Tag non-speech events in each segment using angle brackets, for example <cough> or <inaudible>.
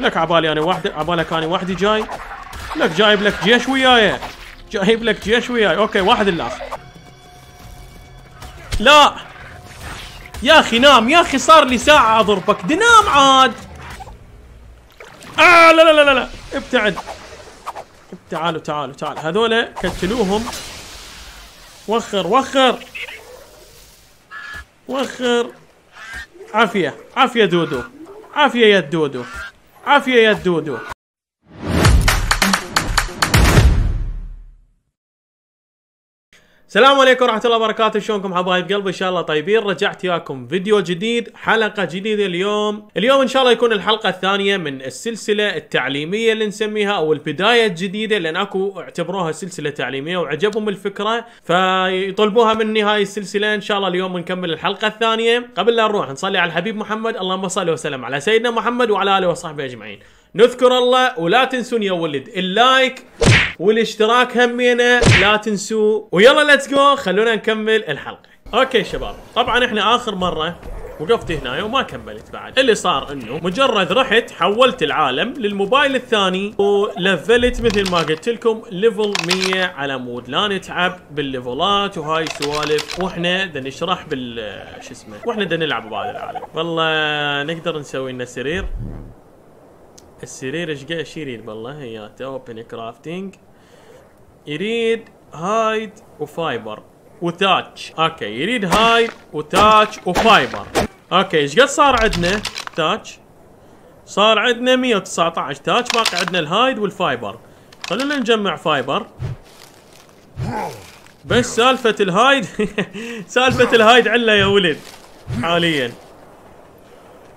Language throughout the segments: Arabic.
لك عبالي انا واحد عبالك انا وحدي جاي لك جايب لك جيش وياي جايب لك جيش وياي اوكي واحد الاخ لا يا اخي نام يا اخي صار لي ساعة اضربك دنام عاد آه لا لا لا لا ابتعد تعالوا تعالوا تعالوا هذول كتلوهم وخر وخر وخر عافية عافية دودو عافية يا دودو عافيه يا دودو السلام عليكم ورحمة الله وبركاته شلونكم حبايب قلبي ان شاء الله طيبين رجعت وياكم فيديو جديد حلقة جديدة اليوم اليوم ان شاء الله يكون الحلقة الثانية من السلسلة التعليمية اللي نسميها او البداية الجديدة لان اكو اعتبروها سلسلة تعليمية وعجبهم الفكرة فيطلبوها مني هاي السلسلة ان شاء الله اليوم نكمل الحلقة الثانية قبل لا نروح نصلي على الحبيب محمد اللهم صل وسلم على سيدنا محمد وعلى اله وصحبه اجمعين نذكر الله ولا تنسون يا ولد اللايك والاشتراك همينه لا تنسوا ويلا ليتس جو خلونا نكمل الحلقه اوكي شباب طبعا احنا اخر مره وقفت هنا وما كملت بعد اللي صار انه مجرد رحت حولت العالم للموبايل الثاني ولفلت مثل ما قلت لكم ليفل 100 على مود لا نتعب بالليفلات وهاي سوالف واحنا دا نشرح بال شو اسمه واحنا دا نلعب بهذا العالم والله نقدر نسوي لنا سرير السرير ايش قاعد يريد بالله هياته اوبن كرافتنج يريد هايد وفايبر وتاتش اوكي يريد هايد وتاتش وفايبر اوكي ايش قد صار عندنا تاتش صار عندنا 119 تاتش باقي عندنا الهايد والفايبر خلونا نجمع فايبر بس سالفة الهايد <laughs> سالفة الهايد عله يا ولد حاليا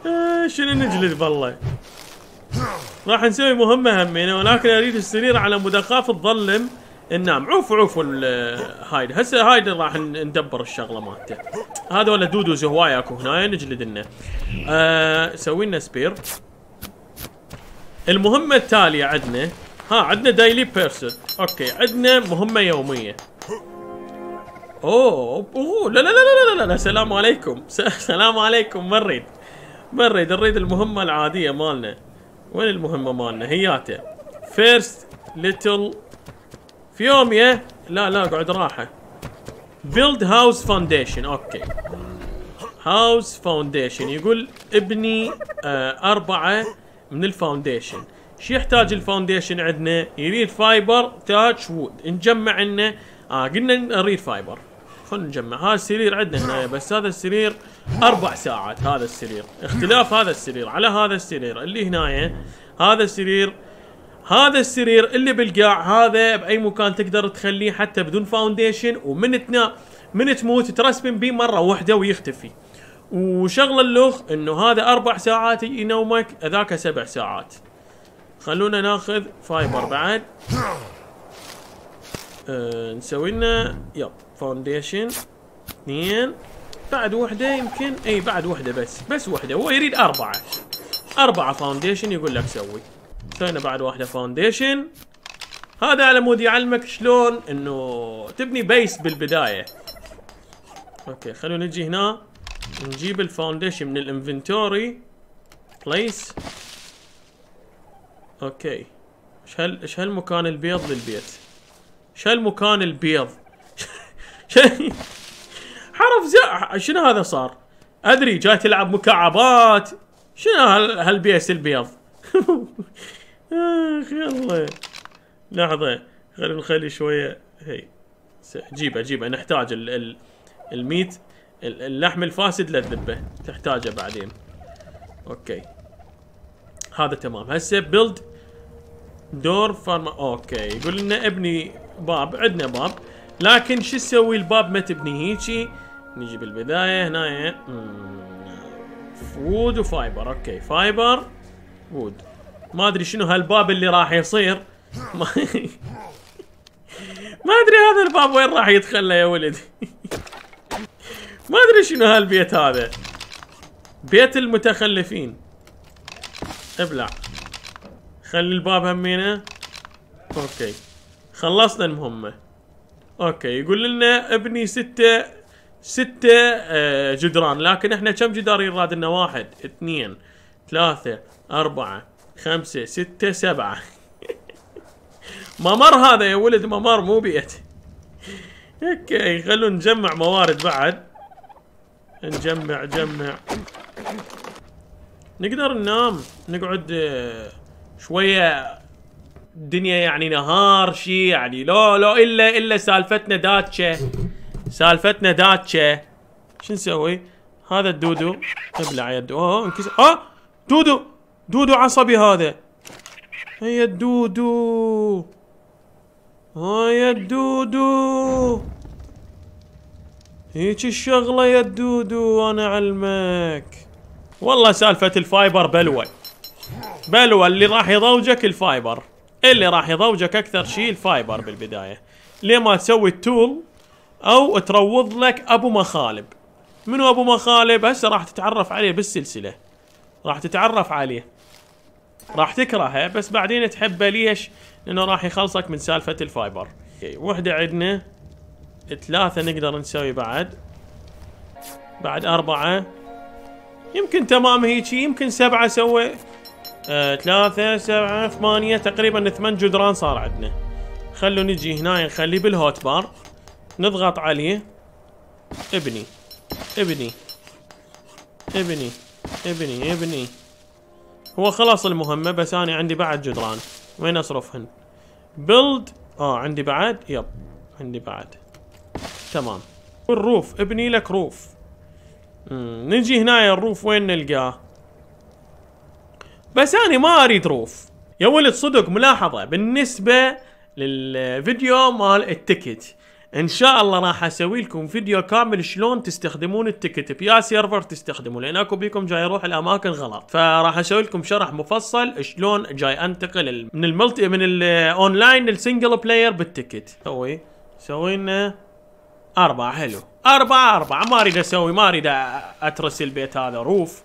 آه شنو نجلد بالله راح نسوي مهمة همينة ولكن اريد السرير على مود اخاف تظلم النام عوفوا عوفوا هايد هسه هايد راح ندبر الشغله مالته هذا ولا دودوز هواي اكو هنا نجلد لنا آه سوي لنا سبير المهمه التاليه عندنا ها عندنا دايلي بيرسون اوكي عندنا مهمه يوميه اوه اوه لا لا لا لا لا لا, لا. عليكم السلام <laughs> عليكم ما نريد ما نريد نريد المهمه العاديه مالنا وين المهمه مالنا هياته فيرست ليتل فيوميا لا لا اقعد راحه بيلد هاوس فاونديشن اوكي هاوس فاونديشن يقول ابني آه اربعه من الفاونديشن شو يحتاج الفاونديشن عندنا يريد فايبر تاتش وود نجمع لنا اه قلنا نريد فايبر خلنا نجمع هذا السرير عندنا هنا بس هذا السرير اربع ساعات هذا السرير اختلاف هذا السرير على هذا السرير اللي هنايا هذا السرير هذا السرير اللي بالقاع هذا باي مكان تقدر تخليه حتى بدون فاونديشن ومن تنا من تموت ترسبن بيه مره واحده ويختفي وشغل اللوخ انه هذا اربع ساعات ينومك ذاك سبع ساعات خلونا ناخذ فايبر بعد أه نسوي لنا يب فاونديشن اثنين بعد وحده يمكن اي بعد وحده بس بس وحده هو يريد اربعه اربعه فاونديشن يقول لك سوي سوينا بعد واحده فاونديشن هذا على مود يعلمك شلون انه تبني بيس بالبدايه اوكي خلونا نجي هنا نجيب الفاونديشن من الانفنتوري بليس اوكي ايش هال ايش هالمكان البيض للبيت ايش هالمكان البيض <laughs> حرف زي شنو هذا صار؟ ادري جاي تلعب مكعبات شنو هالبيس البيض؟ <laughs> اخ يلا لحظه خلينا نخلي شويه هي جيبه جيبه نحتاج ال ال الميت اللحم الفاسد للذبه تحتاجه بعدين اوكي هذا تمام هسه بيلد دور فارما اوكي يقول لنا ابني باب عندنا باب لكن شو تسوي الباب ما تبني هيجي نجي بالبداية هنا إيه؟ وود وفايبر اوكي فايبر وود ما ادري شنو هالباب اللي راح يصير ما, <laughs> ما ادري هذا الباب وين راح يتخلى يا ولدي <laughs> ما ادري شنو هالبيت هذا بيت المتخلفين ابلع خلي الباب همينه اوكي خلصنا المهمه اوكي يقول لنا ابني ستة ستة آه، جدران لكن احنا كم جدار يراد لنا واحد اثنين ثلاثة أربعة خمسة ستة سبعة <laughs> ممر هذا يا ولد ممر مو بيت اوكي خلونا نجمع موارد بعد نجمع جمع نقدر ننام نقعد آه، شوية الدنيا يعني نهار شي يعني لو لو الا الا سالفتنا داتشه سالفتنا داتشة شو نسوي؟ هذا الدودو طيب، ابلع يده اوه انكسر اه دودو دودو عصبي هذا هيا الدودو هيا الدودو هيك الشغلة يا الدودو انا علمك والله سالفة الفايبر بلوه بلوه اللي راح يضوجك الفايبر اللي راح يضوجك اكثر شيء الفايبر بالبداية ليه ما تسوي التول او تروض لك ابو مخالب منو ابو مخالب هسه راح تتعرف عليه بالسلسله راح تتعرف عليه راح تكرهه بس بعدين تحبه ليش لانه راح يخلصك من سالفه الفايبر وحده عندنا ثلاثه نقدر نسوي بعد بعد اربعه يمكن تمام هيك يمكن سبعه سوى آه، ثلاثة سبعة ثمانية تقريبا ثمان جدران صار عندنا خلو نجي هنا نخليه بالهوت بار نضغط عليه ابني ابني ابني ابني ابني هو خلص المهمة بس أنا عندي بعد جدران وين أصرفهن بيلد آه عندي بعد يب عندي بعد تمام الروف ابني لك روف مم. نجي هنا الروف وين نلقاه بس أنا ما أريد روف يا ولد صدق ملاحظة بالنسبة للفيديو مال التكت ان شاء الله راح اسوي لكم فيديو كامل شلون تستخدمون التيكت بيا سيرفر تستخدموا لان اكو بيكم جاي يروح الاماكن غلط فراح اسوي لكم شرح مفصل شلون جاي انتقل من الملتي من الاونلاين للسنجل بلاير بالتيكت سوي سوي لنا اربعة حلو اربعة اربعة ما اريد اسوي ما اريد اترس البيت هذا روف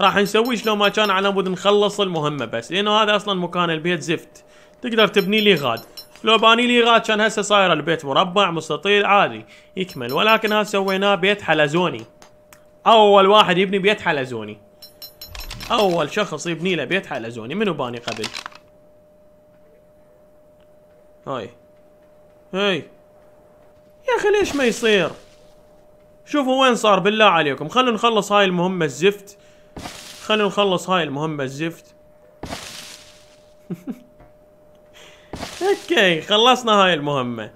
راح نسوي شلون ما كان على مود نخلص المهمة بس لانه هذا اصلا مكان البيت زفت تقدر تبني لي غاد لو باني لي غاد كان هسه صاير البيت مربع مستطيل عادي يكمل ولكن هسه سويناه بيت حلزوني اول واحد يبني بيت حلزوني اول شخص يبني له بيت حلزوني منو باني قبل هاي هاي يا اخي ليش ما يصير شوفوا وين صار بالله عليكم خلونا نخلص هاي المهمة الزفت خلونا نخلص هاي المهمة الزفت <laughs> اوكي خلصنا هاي المهمة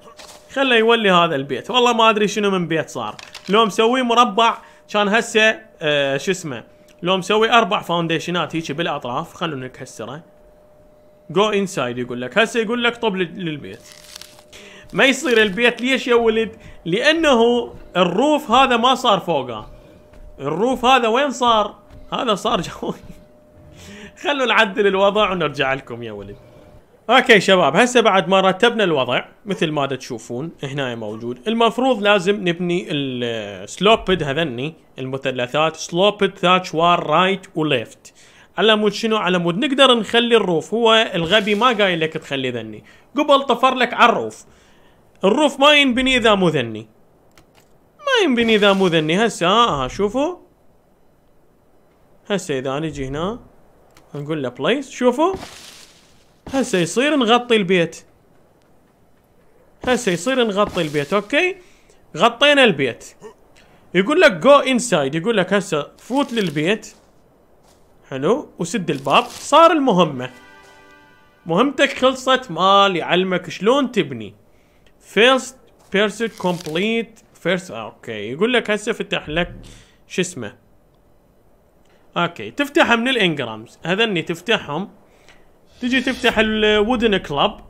خله يولي هذا البيت والله ما ادري شنو من بيت صار لو مسوي مربع كان هسه آه شو اسمه لو مسوي اربع فاونديشنات هيك بالاطراف خلونا نكسره جو انسايد يقول لك هسه يقول لك طب للبيت ما يصير البيت ليش يا ولد لانه الروف هذا ما صار فوقه الروف هذا وين صار هذا صار <laughs> جوي خلوا نعدل الوضع ونرجع لكم يا ولد اوكي شباب هسه بعد ما رتبنا الوضع مثل ما تشوفون هنا موجود المفروض لازم نبني السلوبد هذني المثلثات سلوبد ثاتش وار رايت وليفت على مود شنو على مود نقدر نخلي الروف هو الغبي ما قايل لك تخلي ذني قبل طفر لك على الروف الروف ما ينبني اذا مو ذني ما ينبني اذا مو ذني هسه ها, آه، آه، شوفوا هسه اذا نجي هنا نقول له بليس شوفوا هسه يصير نغطي البيت هسه يصير نغطي البيت اوكي غطينا البيت يقول لك جو انسايد يقول لك هسه فوت للبيت حلو وسد الباب صار المهمه مهمتك خلصت مال يعلمك شلون تبني فيرست بيرسيت كومبليت فيرست اوكي يقول لك هسه فتح لك شو اسمه اوكي تفتحها من الانجرامز هذني تفتحهم تجي تفتح الودن كلاب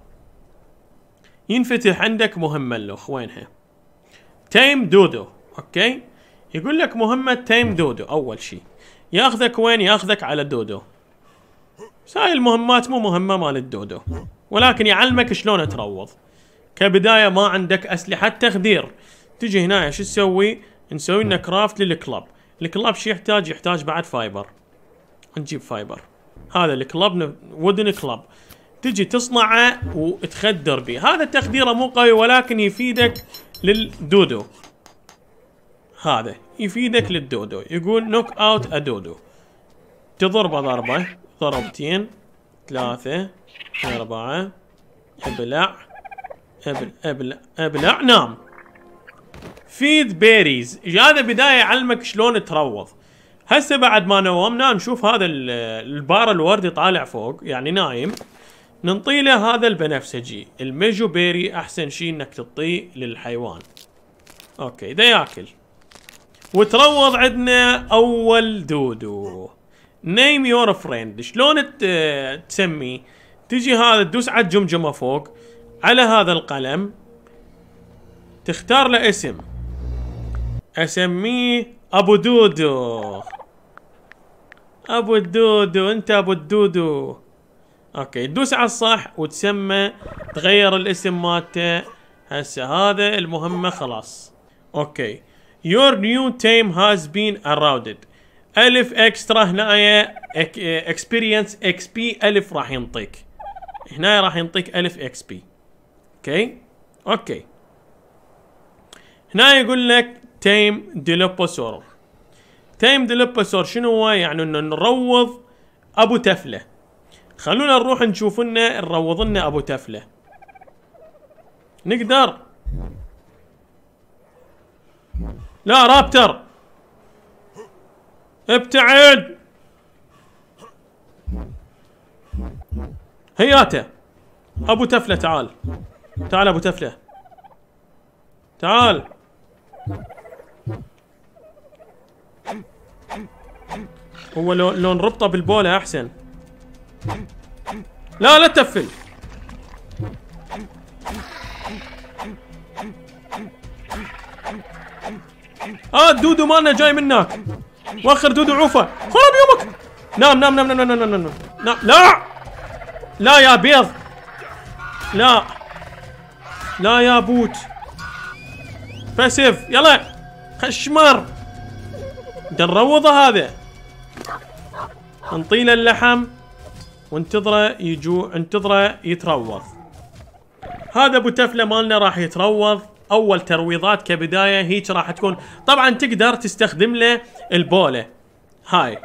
ينفتح عندك مهمة له وينها تيم دودو اوكي يقول لك مهمة تيم دودو اول شيء ياخذك وين ياخذك على دودو هاي المهمات مو مهمة مال الدودو ولكن يعلمك شلون تروض كبداية ما عندك اسلحة تخدير تجي هنا شو تسوي نسوي لنا كرافت للكلاب الكلاب شو يحتاج يحتاج بعد فايبر نجيب فايبر هذا الكلب وودن كلب تجي تصنعه وتخدر به هذا تخديره مو قوي ولكن يفيدك للدودو هذا يفيدك للدودو يقول نوك اوت ا دودو تضربه ضربه ضربتين ثلاثة أربعة ابلع ابلع ابلع, أبلع. نام فيد بيريز هذا بداية يعلمك شلون تروض هسه بعد ما نومنا نشوف هذا البار الوردي طالع فوق يعني نايم ننطي له هذا البنفسجي الميجو بيري احسن شيء انك تطيه للحيوان اوكي ده ياكل وتروض عندنا اول دودو نيم يور فريند شلون تسميه تجي هذا تدوس على الجمجمه فوق على هذا القلم تختار له اسم اسميه ابو دودو ابو الدودو انت ابو الدودو اوكي تدوس على الصح وتسمى تغير الاسم مالته هسه هذا المهمة خلاص اوكي Your new team has been arounded الف اكسترا هنايا اكسبيرينس اكس بي الف راح ينطيك هنا راح ينطيك الف اكس بي اوكي اوكي هنا يقول لك تيم ديلوبوسورو تايم ديلوبسور شنو هو يعني انه نروض ابو تفله خلونا نروح نشوف لنا نروض لنا ابو تفله نقدر لا رابتر ابتعد هياته ابو تفله تعال تعال ابو تفله تعال هو لو لو نربطه بالبوله احسن لا لا تفل اه الدودو مالنا جاي منك واخر دودو عوفه خرب يومك نام نام نام نام نام نام نام, لا لا يا بيض لا لا يا بوت فاسيف يلا خشمر بدنا نروضه هذا انطيله اللحم وانتظره يجوع انتظره يتروض هذا ابو تفله مالنا راح يتروض اول ترويضات كبدايه هيك راح تكون طبعا تقدر تستخدم له البوله هاي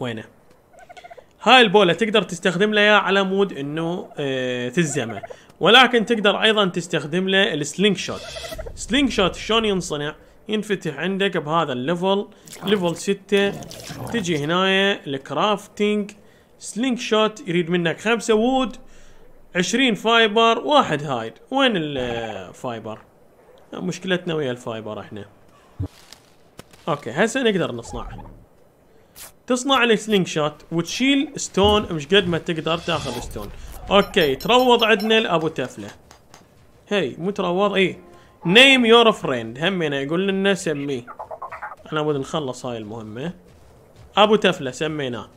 وينه هاي البوله تقدر تستخدم لها على مود انه اه تزمه ولكن تقدر ايضا تستخدم له السلينج شوت سلينج شوت شلون ينصنع ينفتح عندك بهذا الليفل ليفل 6 تجي هنايا الكرافتنج سلينج شوت يريد منك خمسة وود 20 فايبر واحد هايد وين الفايبر مشكلتنا ويا الفايبر احنا اوكي هسه نقدر نصنع تصنع السلينج شوت وتشيل ستون مش قد ما تقدر تاخذ ستون اوكي تروض عندنا الابو تفله هي مو تروض ايه نيم يور فريند همينه يقول لنا سميه انا لابد نخلص هاي المهمة ابو تفلة سميناه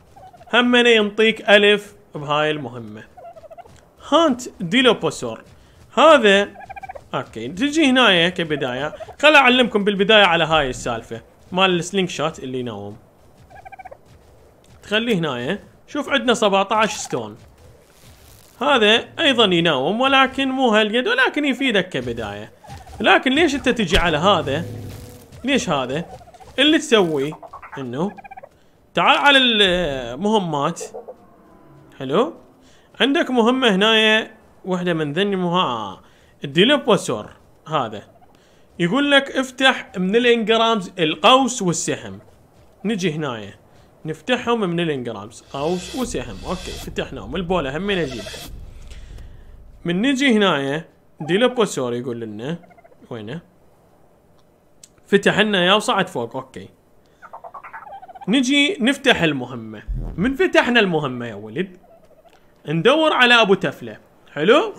همينه ينطيك الف بهاي المهمة هانت ديلوبوسور هذا اوكي تجي هنايا كبداية خل اعلمكم بالبداية على هاي السالفة مال السلينج شوت اللي ينوم تخليه هنايا شوف عندنا 17 ستون هذا ايضا يناوم ولكن مو هالقد ولكن يفيدك كبدايه لكن ليش انت تجي على هذا ليش هذا اللي تسويه انه تعال على المهمات حلو عندك مهمة هنا واحدة من مها آه، الديلوبوسور هذا يقول لك افتح من الانجرامز القوس والسهم نجي هنا نفتحهم من الانجرامز قوس وسهم اوكي فتحناهم البوله همين اجيبها من نجي هنا ديلوبوسور يقول لنا وينه فتح لنا اياه وصعد فوق اوكي نجي نفتح المهمة من فتحنا المهمة يا ولد ندور على ابو تفلة حلو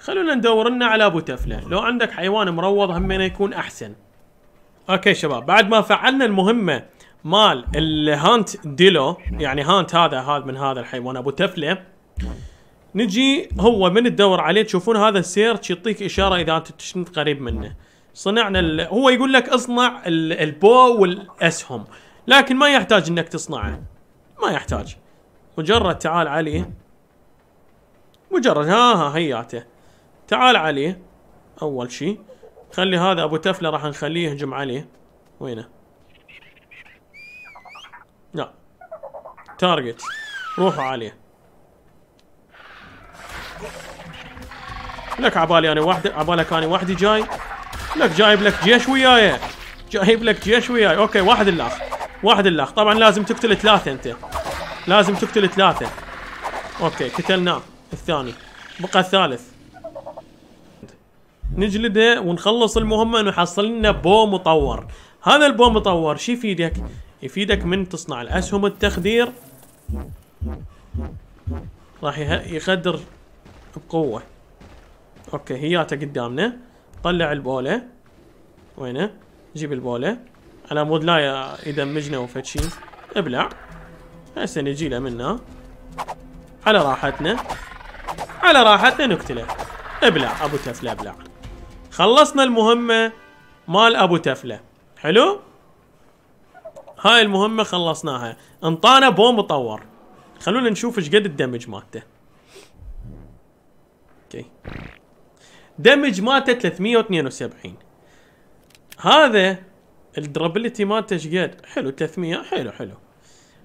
خلونا ندور لنا على ابو تفلة لو عندك حيوان مروض همنا يكون احسن اوكي شباب بعد ما فعلنا المهمة مال الهانت ديلو يعني هانت هذا هذا من هذا الحيوان ابو تفلة نجي هو من تدور عليه تشوفون هذا السيرش يعطيك اشاره اذا انت تشنت قريب منه صنعنا هو يقول لك اصنع البو والاسهم لكن ما يحتاج انك تصنعه ما يحتاج مجرد تعال عليه مجرد ها ها هياته تعال عليه اول شيء خلي هذا ابو تفله راح نخليه يهجم عليه وينه لا تارجت روحوا عليه لك عبالي انا واحد عبالك انا وحدي جاي لك جايب لك جيش وياي جايب لك جيش وياي اوكي واحد الاخ واحد الاخ طبعا لازم تقتل ثلاثه انت لازم تقتل ثلاثه اوكي قتلناه الثاني بقى الثالث نجلده ونخلص المهمه ونحصل لنا بو مطور هذا البو مطور شو يفيدك يفيدك من تصنع الاسهم التخدير راح يخدر بقوه اوكي هياته قدامنا طلع البوله وينه جيب البوله على مود لا يدمجنا وفد ابلع هسه نجي له منه على راحتنا على راحتنا نقتله ابلع ابو تفله ابلع خلصنا المهمه مال ابو تفله حلو هاي المهمه خلصناها انطانا بوم مطور خلونا نشوف ايش قد الدمج مالته اوكي دمج مالته 372 هذا الدرابلتي مالته ايش قد؟ حلو 300 حلو حلو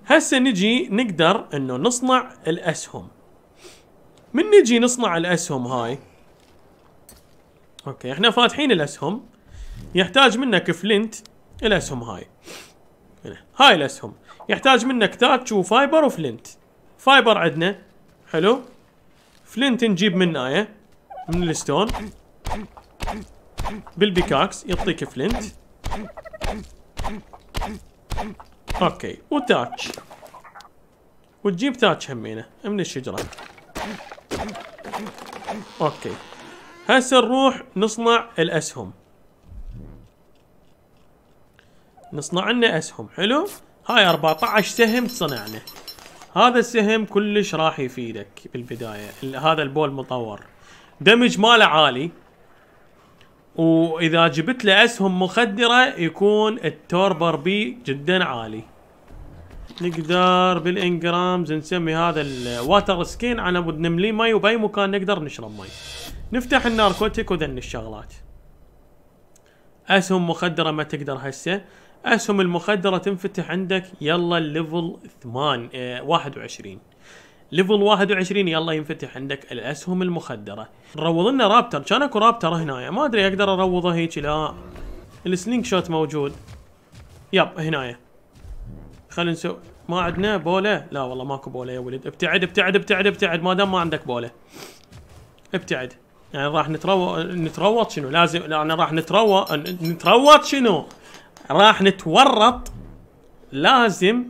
هسه نجي نقدر انه نصنع الاسهم من نجي نصنع الاسهم هاي اوكي احنا فاتحين الاسهم يحتاج منك فلنت الاسهم هاي هاي الاسهم يحتاج منك تاتش وفايبر وفلنت فايبر عندنا حلو فلنت نجيب من ايه من الستون بالبيكاكس يعطيك فلنت اوكي وتاتش وتجيب تاتش همينه من الشجره اوكي هسه نروح نصنع الاسهم نصنع لنا اسهم حلو هاي 14 سهم صنعنا هذا السهم كلش راح يفيدك بالبدايه هذا البول مطور دمج ماله عالي واذا جبت له اسهم مخدره يكون التوربر بي جدا عالي نقدر بالانجرامز نسمي هذا الواتر سكين على مود نملي مي وباي مكان نقدر نشرب مي نفتح الناركوتيك وذن الشغلات اسهم مخدره ما تقدر هسه اسهم المخدره تنفتح عندك يلا الليفل 8 اه 21 ليفل 21 يلا ينفتح عندك الاسهم المخدره نروض لنا رابتر كان اكو رابتر هنايا ما ادري اقدر اروضه هيك لا السلينج شوت موجود يب هنايا خلينا نسوي ما عندنا بوله لا والله ماكو بوله يا ولد ابتعد ابتعد ابتعد ابتعد ما دام ما عندك بوله ابتعد يعني راح نتروى نتروط شنو لازم يعني راح نتروى نتروط شنو راح نتورط لازم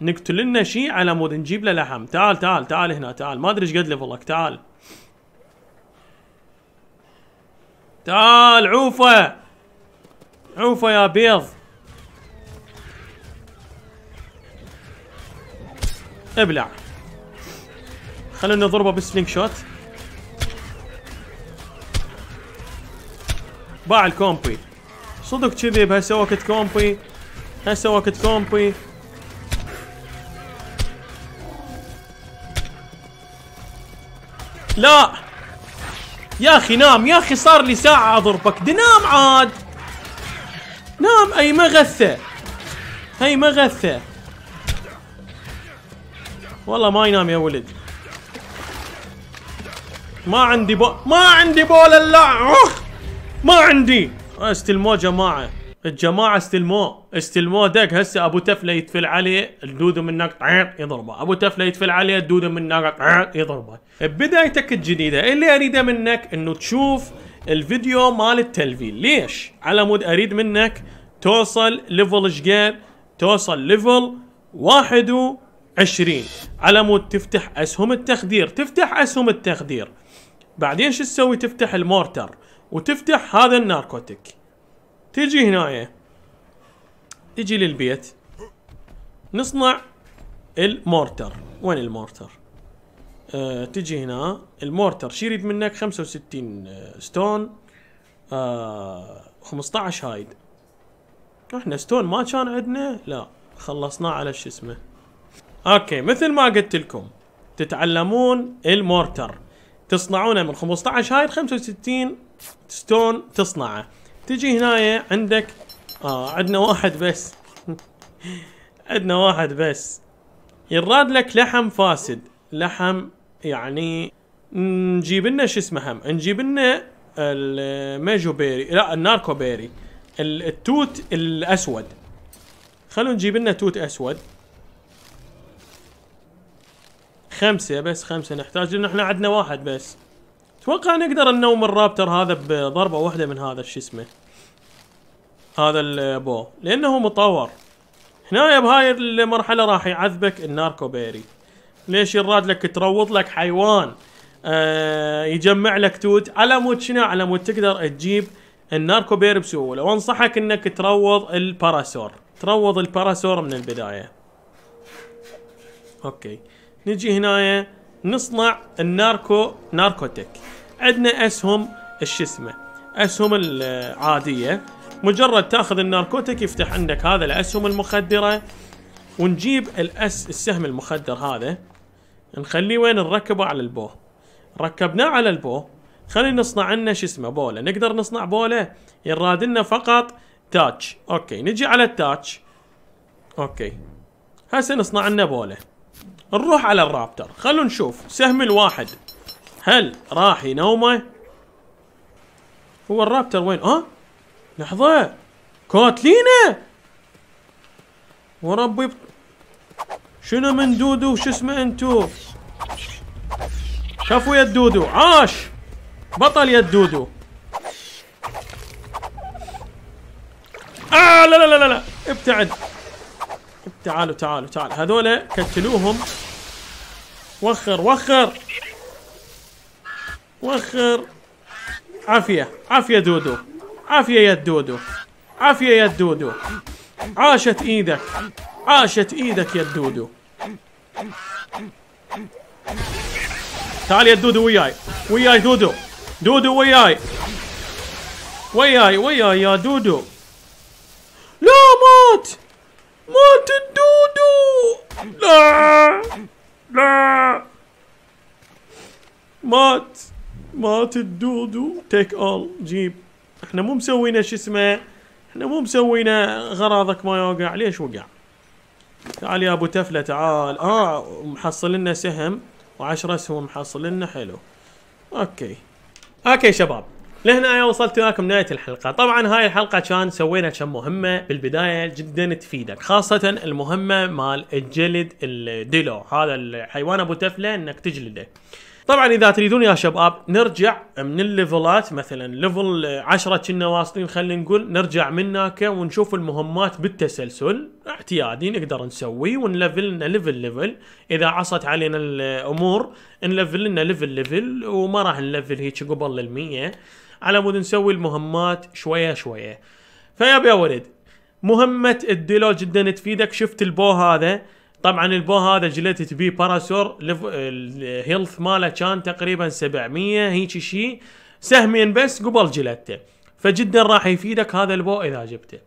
نقتل لنا شيء على مود نجيب له لحم تعال تعال تعال هنا تعال ما ادري ايش قد ليفلك تعال تعال عوفه عوفه يا بيض ابلع خلونا نضربه بالسلينج شوت باع الكومبي صدق كذي بهسه وقت كومبي هسه وقت كومبي لا يا اخي نام يا اخي صار لي ساعة اضربك دي نام عاد نام اي مغثة اي مغثة والله ما ينام يا ولد ما عندي بو ما عندي بول اللعب ما عندي است جماعه الجماعة استلموه دق هسه ابو تفله يتفل عليه الدوده منك يضربه ابو تفله يتفل عليه الدوده منك يضربه بدايتك الجديده اللي اريده منك انه تشوف الفيديو مال التلفيل ليش على مود اريد منك توصل ليفل شقد توصل ليفل 21 على مود تفتح اسهم التخدير تفتح اسهم التخدير بعدين شو تسوي تفتح المورتر وتفتح هذا الناركوتيك تجي هنايا تجي للبيت نصنع المورتر وين المورتر آه تجي هنا المورتر شيريد يريد منك 65 آه، ستون آه 15 هايد احنا ستون ما كان عندنا لا خلصناه على شو اسمه اوكي مثل ما قلت لكم تتعلمون المورتر تصنعونه من 15 هايد 65 ستون تصنعه تجي هنايا عندك اه عندنا واحد بس عندنا واحد بس يراد لك لحم فاسد لحم يعني نجيب لنا شو اسمه هم نجيب لنا الميجو بيري لا الناركو بيري التوت الاسود خلونا نجيب لنا توت اسود خمسة بس خمسة نحتاج لأن احنا عندنا واحد بس. أتوقع نقدر ننوم الرابتر هذا بضربة واحدة من هذا شو اسمه. هذا البو لانه مطور هنا بهاي المرحله راح يعذبك الناركو بيري ليش يراد لك تروض لك حيوان آه يجمع لك توت على مود شنو على مود تقدر تجيب الناركو بيري بسهوله وانصحك انك تروض الباراسور تروض الباراسور من البدايه اوكي نجي هنا نصنع الناركو ناركوتيك عندنا اسهم الشسمه اسهم العاديه مجرد تاخذ الناركوتيك يفتح عندك هذا الاسهم المخدره ونجيب الاس السهم المخدر هذا نخليه وين نركبه على البو ركبناه على البو خلينا نصنع لنا شو اسمه بوله نقدر نصنع بوله يراد لنا فقط تاتش اوكي نجي على التاتش اوكي هسه نصنع لنا بوله نروح على الرابتر خلونا نشوف سهم الواحد هل راح ينومه هو الرابتر وين اه لحظة كاتلينا وربي شنو من دودو وش اسمه انتو شافوا يا دودو عاش بطل يا دودو آه لا لا لا لا ابتعد تعالوا تعالوا تعالوا هذولا كتلوهم وخر وخر وخر عافية عافية دودو عافية يا الدودو عافية يا الدودو عاشت ايدك عاشت ايدك يا الدودو تعال يا الدودو وياي وياي دودو دودو وياي وياي وياي يا دودو لا مات مات الدودو لا لا مات مات الدودو تيك اول جيب احنا مو مسوينا شو اسمه احنا مو مسوينا غراضك ما يوقع ليش وقع تعال يا ابو تفله تعال اه محصل لنا سهم و10 سهم محصل لنا حلو اوكي اوكي شباب لهنا وصلت لكم نهايه الحلقه، طبعا هاي الحلقه كان سوينا كم مهمه بالبدايه جدا تفيدك، خاصه المهمه مال الجلد الديلو هذا الحيوان ابو تفله انك تجلده. طبعا اذا تريدون يا شباب نرجع من الليفلات مثلا ليفل 10 كنا واصلين خلينا نقول نرجع من هناك ونشوف المهمات بالتسلسل اعتيادي نقدر نسوي ونلفل لنا ليفل ليفل اذا عصت علينا الامور نلفل لنا ليفل ليفل وما راح نلفل هيك قبل ال100 على مود نسوي المهمات شويه شويه فيا يا ولد مهمة الديلو جدا تفيدك شفت البو هذا طبعا البو هذا جلدت بيه باراسور الهيلث ماله كان تقريبا 700 هيك شيء سهمين بس قبل جلدته فجدا راح يفيدك هذا البو اذا جبته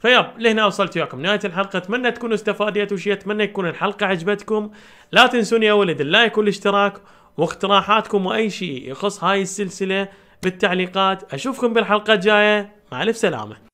فيب لهنا وصلت وياكم نهايه الحلقه اتمنى تكونوا استفادتوا شيء اتمنى يكون الحلقه عجبتكم لا تنسون يا ولد اللايك والاشتراك واقتراحاتكم واي شيء يخص هاي السلسله بالتعليقات اشوفكم بالحلقه الجايه مع الف سلامه